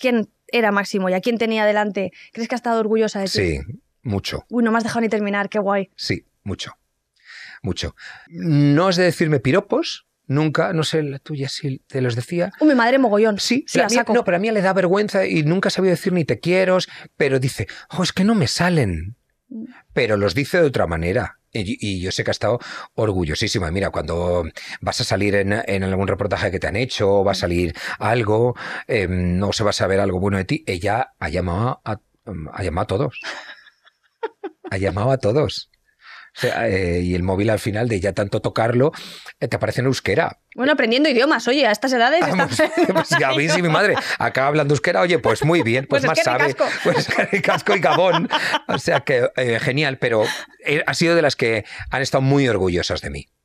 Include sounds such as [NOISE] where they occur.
quién era Máximo y a quién tenía delante. ¿Crees que ha estado orgullosa de ti? Sí, mucho. Uy, no me has dejado ni terminar, qué guay. Sí, mucho. Mucho. No es de decirme piropos, nunca, no sé la tuya si te los decía. Uy, mi madre mogollón. Sí, sí la no, pero a mí le da vergüenza y nunca sabido decir ni te quiero, pero dice, oh, es que no me salen. Pero los dice de otra manera. Y, yo sé que ha estado orgullosísima. Mira, cuando vas a salir en, algún reportaje que te han hecho, o va a salir algo, em, no se va a saber algo bueno de ti, ella ha a, em, ha llamado a todos. Ha llamado a todos. Eh, y el móvil al final de ya tanto tocarlo, eh, te aparece en euskera. Bueno, aprendiendo idiomas, oye, a estas edades. Ah, pues ya [LAUGHS] pues, mi madre acaba hablando euskera, oye, pues muy bien, pues, más sabe. Pues casco y gabón. O sea que eh, genial, pero ha sido de las que han estado muy orgullosas de mí.